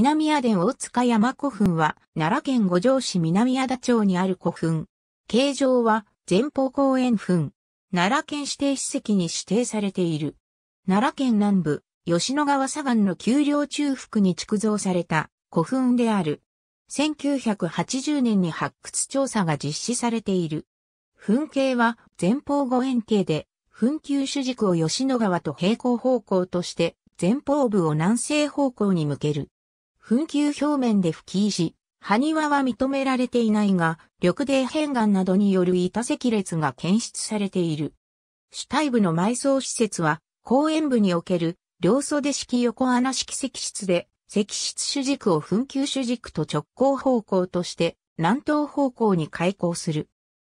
南阿伝大塚山古墳は、奈良県五条市南阿田町にある古墳。形状は、前方公園墳。奈良県指定史跡に指定されている。奈良県南部、吉野川左岸の丘陵中腹に築造された古墳である。1980年に発掘調査が実施されている。墳形は前方後円形で、墳丘主軸を吉野川と平行方向として、前方部を南西方向に向ける。紛糾表面で吹き石、埴輪は認められていないが、緑泥片岩などによる板石列が検出されている。主体部の埋葬施設は、公園部における、両袖式横穴式石室で、石室主軸を紛糾主軸と直行方向として、南東方向に開口する。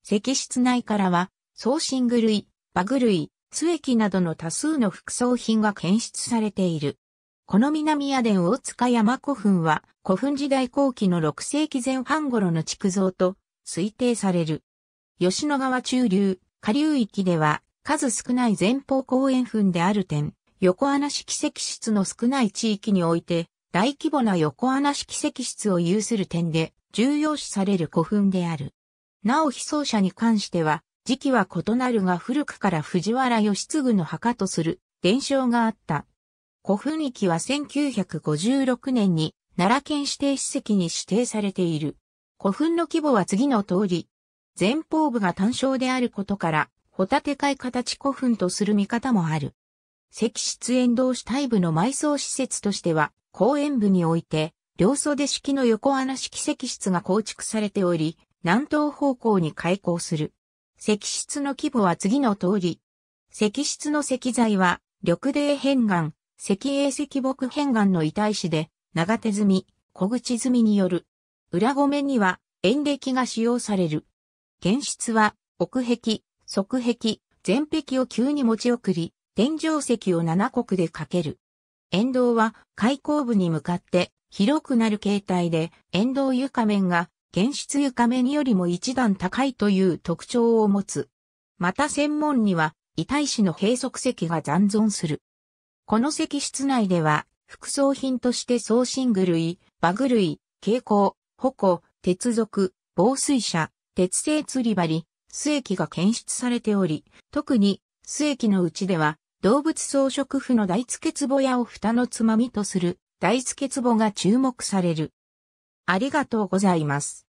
石室内からは、装身具類、バグ類、須液などの多数の副葬品が検出されている。この南屋殿大塚山古墳は古墳時代後期の6世紀前半頃の築造と推定される。吉野川中流、下流域では数少ない前方後円墳である点、横穴式石室の少ない地域において大規模な横穴式石室を有する点で重要視される古墳である。なお被葬者に関しては時期は異なるが古くから藤原義継の墓とする伝承があった。古墳域は1956年に奈良県指定史跡に指定されている。古墳の規模は次の通り。前方部が単焦であることから、ホタテ貝形古墳とする見方もある。石室園道主体部の埋葬施設としては、公園部において、両袖式の横穴式石室が構築されており、南東方向に開港する。石室の規模は次の通り。石室の石材は、緑泥片岩、石英石木片岩の遺体紙で、長手積み、小口積みによる。裏めには、円暦が使用される。原質は、奥壁、側壁、前壁を急に持ち送り、天井石を七国でかける。沿道は開口部に向かって広くなる形態で、沿道床面が原質床面よりも一段高いという特徴を持つ。また専門には、遺体紙の閉塞石が残存する。この石室内では、副葬品として装身具類、バグ類、蛍光、矛、鉄属、防水車、鉄製釣り針、素液が検出されており、特に素液のうちでは、動物装飾符の大付け壺やを蓋のつまみとする大付け壺が注目される。ありがとうございます。